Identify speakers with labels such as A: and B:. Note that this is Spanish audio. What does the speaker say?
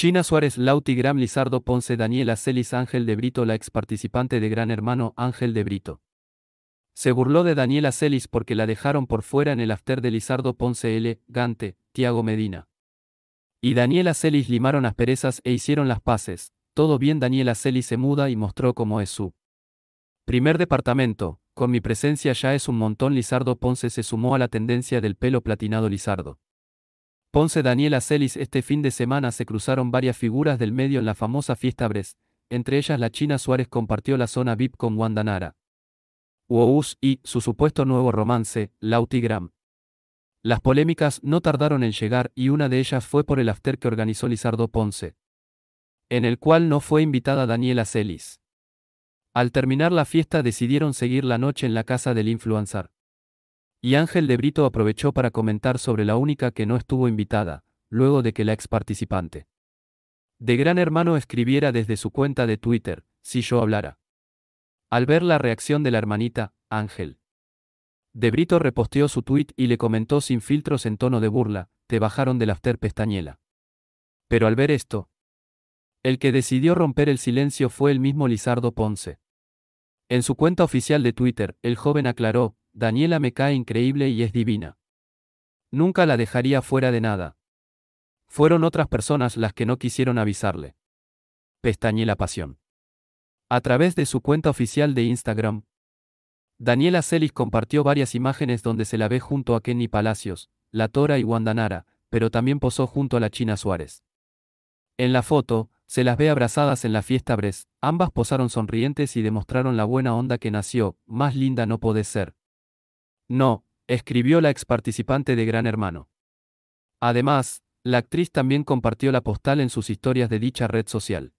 A: China Suárez, Lauti Gram, Lizardo Ponce, Daniela Celis, Ángel de Brito, la ex participante de Gran Hermano, Ángel de Brito. Se burló de Daniela Celis porque la dejaron por fuera en el after de Lizardo Ponce L, Gante, Tiago Medina. Y Daniela Celis limaron perezas e hicieron las paces. Todo bien, Daniela Celis se muda y mostró cómo es su primer departamento. Con mi presencia ya es un montón. Lizardo Ponce se sumó a la tendencia del pelo platinado Lizardo. Ponce Daniela Celis Este fin de semana se cruzaron varias figuras del medio en la famosa fiesta Bres, entre ellas la China Suárez compartió la zona VIP con Nara. Uous y su supuesto nuevo romance, Lautigram. Las polémicas no tardaron en llegar y una de ellas fue por el after que organizó Lizardo Ponce, en el cual no fue invitada Daniela Celis. Al terminar la fiesta decidieron seguir la noche en la casa del influencer. Y Ángel de Brito aprovechó para comentar sobre la única que no estuvo invitada, luego de que la ex participante de Gran Hermano escribiera desde su cuenta de Twitter, si yo hablara. Al ver la reacción de la hermanita, Ángel. De Brito reposteó su tuit y le comentó sin filtros en tono de burla, te bajaron del after pestañela. Pero al ver esto, el que decidió romper el silencio fue el mismo Lizardo Ponce. En su cuenta oficial de Twitter, el joven aclaró, Daniela me cae increíble y es divina. Nunca la dejaría fuera de nada. Fueron otras personas las que no quisieron avisarle. Pestañé la pasión. A través de su cuenta oficial de Instagram, Daniela Celis compartió varias imágenes donde se la ve junto a Kenny Palacios, La Tora y Guandanara, pero también posó junto a la China Suárez. En la foto, se las ve abrazadas en la fiesta Bres, ambas posaron sonrientes y demostraron la buena onda que nació, más linda no puede ser, no, escribió la ex participante de Gran Hermano. Además, la actriz también compartió la postal en sus historias de dicha red social.